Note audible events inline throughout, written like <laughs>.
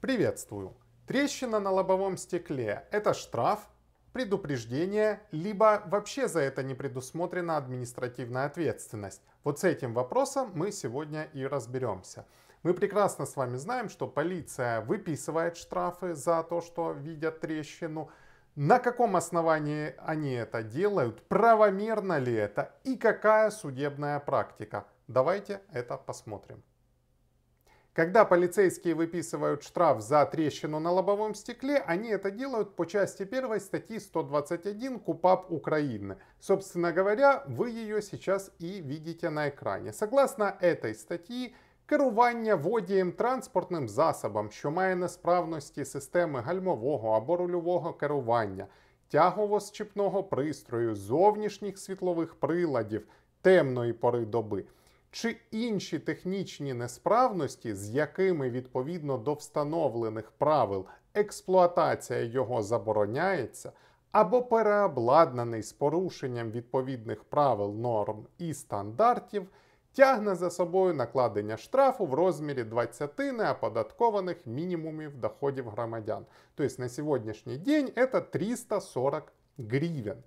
Приветствую! Трещина на лобовом стекле – это штраф, предупреждение, либо вообще за это не предусмотрена административная ответственность. Вот с этим вопросом мы сегодня и разберемся. Мы прекрасно с вами знаем, что полиция выписывает штрафы за то, что видят трещину. На каком основании они это делают, правомерно ли это и какая судебная практика. Давайте это посмотрим. Когда полицейские выписывают штраф за трещину на лобовом стекле, они это делают по части 1 статьи 121 КУПАП Украины. Собственно говоря, вы ее сейчас и видите на экране. Согласно этой статьи, Керування водієм транспортним засобом, що має несправності системи гальмового або рульового керування, тягово-счіпного пристрою, зовнішніх світлових приладів, темної пори доби чи інші технічні несправності, з якими відповідно до встановлених правил експлуатація його забороняється, або переобладнаний з порушенням відповідних правил норм і стандартів, тягне за собою накладення штрафу в розмірі 20 неоподаткованих мінімумів доходів громадян. Тобто на сьогоднішній день це 340 гривень.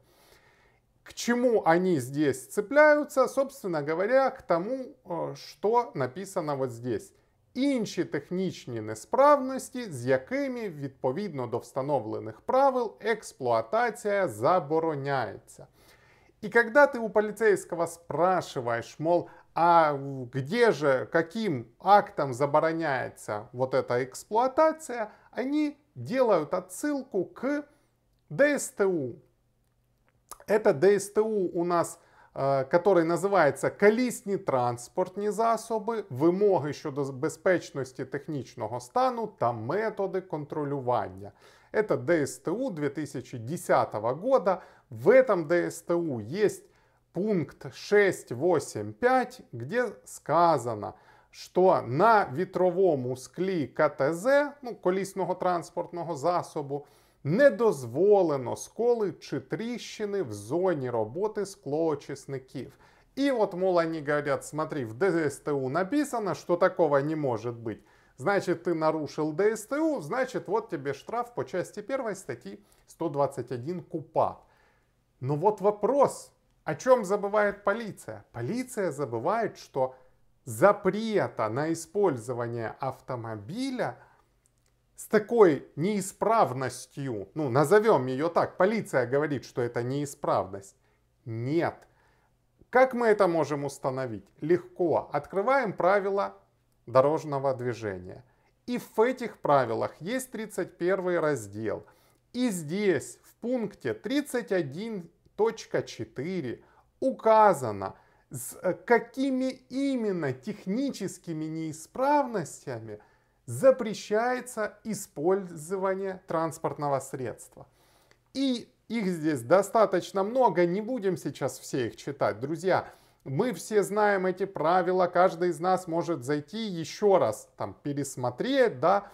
К чему они здесь цепляются? Собственно говоря, к тому, э, что написано вот здесь. Інші технічні несправності, з якими відповідно до встановлених правил експлуатація забороняється. И когда ты у полицейского спрашиваешь, мол, а где же, каким актом забороняется вот эта эксплуатация, они делают отсылку к ДСТУ, Это ДСТУ у нас який э, називається колісні транспортні засоби, вимоги щодо безпечності технічного стану та методи контролювання. Это ДСТУ 2010 года. В этом ДСТУ есть пункт 6.8.5, где сказано, що на вітровому склі КТЗ, ну, колісного транспортного засобу, не дозволено сколи чи тріщини в зоні роботи склоочисників. И вот, мол, они говорят, смотри, в ДСТУ написано, что такого не может быть. Значит, ты нарушил ДСТУ, значит, вот тебе штраф по части 1 статьи 121 КУПА. Но вот вопрос, о чем забывает полиция? Полиция забывает, что запрета на использование автомобиля – с такой неисправностью, ну, назовем ее так, полиция говорит, что это неисправность. Нет. Как мы это можем установить? Легко. Открываем правила дорожного движения. И в этих правилах есть 31 раздел. И здесь, в пункте 31.4, указано, с э, какими именно техническими неисправностями – запрещается использование транспортного средства. И их здесь достаточно много, не будем сейчас все их читать, друзья. Мы все знаем эти правила, каждый из нас может зайти еще раз там пересмотреть, да,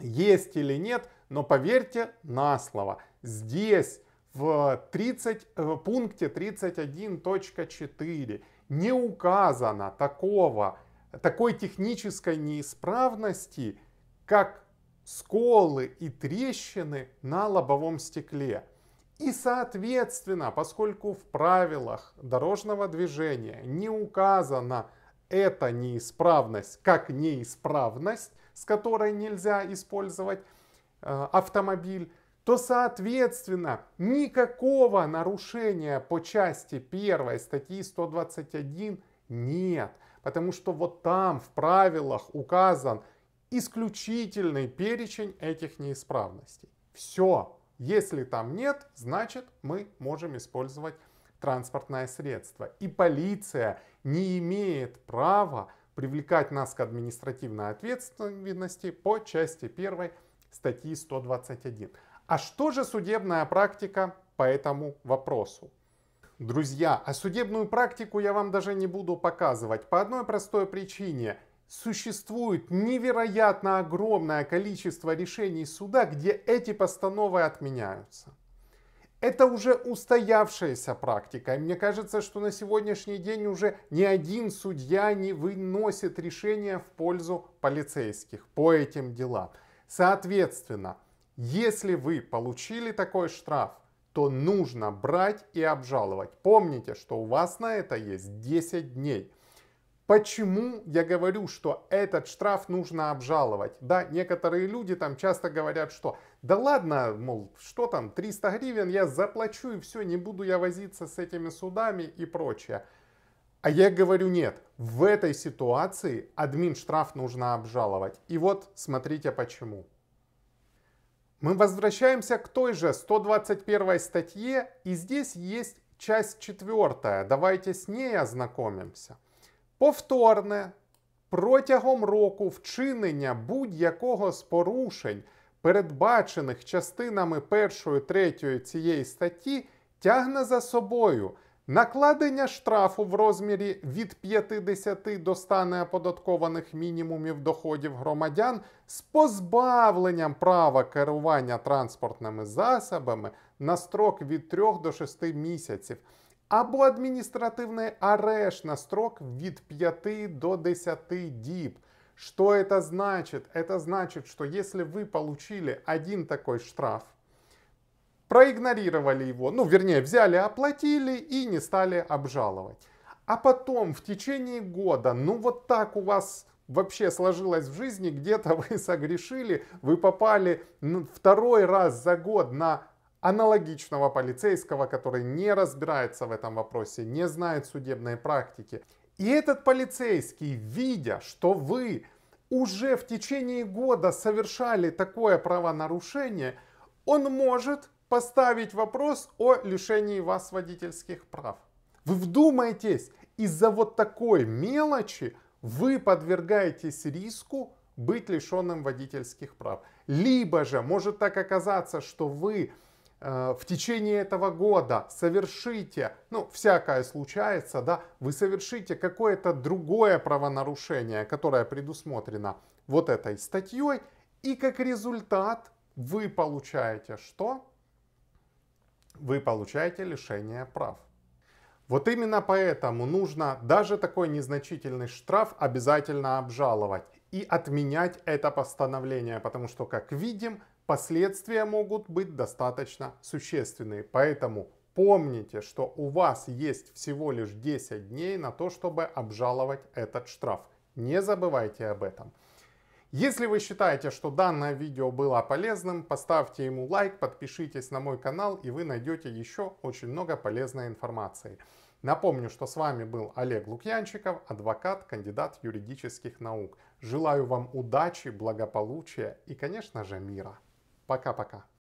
есть или нет, но поверьте на слово, здесь в 30, э, в пункте 31.4 не указано такого такой технической неисправности, как сколы и трещины на лобовом стекле. И, соответственно, поскольку в правилах дорожного движения не указана эта неисправность как неисправность, с которой нельзя использовать э, автомобиль, то, соответственно, никакого нарушения по части 1 статьи 121 нет потому что вот там в правилах указан исключительный перечень этих неисправностей. Все. Если там нет, значит мы можем использовать транспортное средство. И полиция не имеет права привлекать нас к административной ответственности по части 1 статьи 121. А что же судебная практика по этому вопросу? Друзья, а судебную практику я вам даже не буду показывать по одной простой причине. Существует невероятно огромное количество решений суда, где эти постановы отменяются. Это уже устоявшаяся практика. И мне кажется, что на сегодняшний день уже ни один судья не выносит решения в пользу полицейских по этим делам. Соответственно, если вы получили такой штраф, то нужно брать и обжаловать. Помните, что у вас на это есть 10 дней. Почему я говорю, что этот штраф нужно обжаловать? Да, некоторые люди там часто говорят, что да ладно, мол, что там, 300 гривен я заплачу и все, не буду я возиться с этими судами и прочее. А я говорю, нет, в этой ситуации админ штраф нужно обжаловать. И вот смотрите почему. Мы возвращаемся к той же 121 статье, и здесь есть часть четвертая. Давайте с ней ознакомимося. Повторне протягом року вчинення будь-якого з порушень, передбачених частинами 1-3 цієї статті, тягне за собою – Накладення штрафу в розмірі від 50 до 100 неоподаткованих мінімумів доходів громадян з позбавленням права керування транспортними засобами на строк від 3 до 6 місяців, або адміністративний арешт на строк від 5 до 10 діб. Що це значить? Це значить, що якщо ви отримали один такой штраф, проигнорировали его, ну вернее взяли, оплатили и не стали обжаловать. А потом в течение года, ну вот так у вас вообще сложилось в жизни, где-то <laughs> вы согрешили, вы попали ну, второй раз за год на аналогичного полицейского, который не разбирается в этом вопросе, не знает судебной практики. И этот полицейский, видя, что вы уже в течение года совершали такое правонарушение, он может поставить вопрос о лишении вас водительских прав. Вы вдумайтесь, из-за вот такой мелочи вы подвергаетесь риску быть лишенным водительских прав. Либо же может так оказаться, что вы э, в течение этого года совершите, ну, всякое случается, да, вы совершите какое-то другое правонарушение, которое предусмотрено вот этой статьей, и как результат вы получаете что? вы получаете лишение прав. Вот именно поэтому нужно даже такой незначительный штраф обязательно обжаловать и отменять это постановление, потому что, как видим, последствия могут быть достаточно существенные. Поэтому помните, что у вас есть всего лишь 10 дней на то, чтобы обжаловать этот штраф. Не забывайте об этом. Если вы считаете, что данное видео было полезным, поставьте ему лайк, подпишитесь на мой канал и вы найдете еще очень много полезной информации. Напомню, что с вами был Олег Лукьянчиков, адвокат, кандидат юридических наук. Желаю вам удачи, благополучия и, конечно же, мира. Пока-пока.